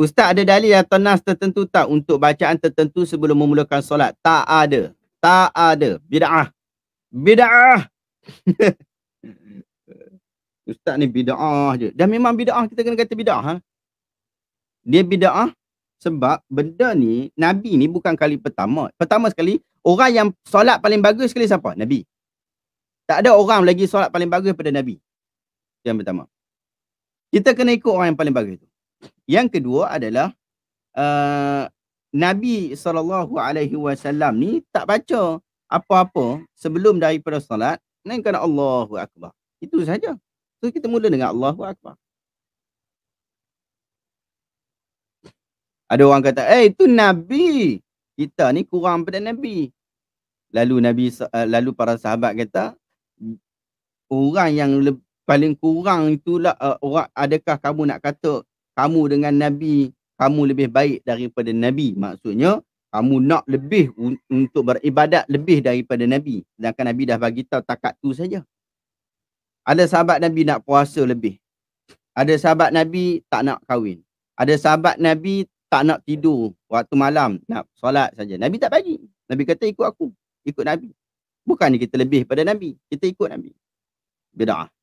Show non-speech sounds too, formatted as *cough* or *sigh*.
Ustaz ada dalil atau nas tertentu tak untuk bacaan tertentu sebelum memulakan solat? Tak ada. Tak ada. Bida'ah. Bida'ah. *laughs* Ustaz ni bida'ah je. Dan memang bida'ah kita kena kata bida'ah. Ha? Dia bida'ah sebab benda ni, Nabi ni bukan kali pertama. Pertama sekali, orang yang solat paling bagus sekali siapa? Nabi. Tak ada orang lagi solat paling bagus daripada Nabi. Yang pertama. Kita kena ikut orang yang paling bagus tu. Yang kedua adalah uh, Nabi sallallahu alaihi wasallam ni tak baca apa-apa sebelum daripada solat melainkan Allahu akbar. Itu saja. tu kita mula dengan Allahu akbar. Ada orang kata, "Eh, itu Nabi. Kita ni kurang pada Nabi." Lalu Nabi eh, lalu para sahabat kata, "Orang yang paling kurang itulah uh, orang adakah kamu nak kata kamu dengan Nabi, kamu lebih baik daripada Nabi. Maksudnya, kamu nak lebih untuk beribadat lebih daripada Nabi. Sedangkan Nabi dah bagi tahu takat tu saja. Ada sahabat Nabi nak puasa lebih. Ada sahabat Nabi tak nak kahwin. Ada sahabat Nabi tak nak tidur waktu malam nak solat saja. Nabi tak bagi. Nabi kata ikut aku, ikut Nabi. Bukan kita lebih pada Nabi, kita ikut Nabi. Bid'ah.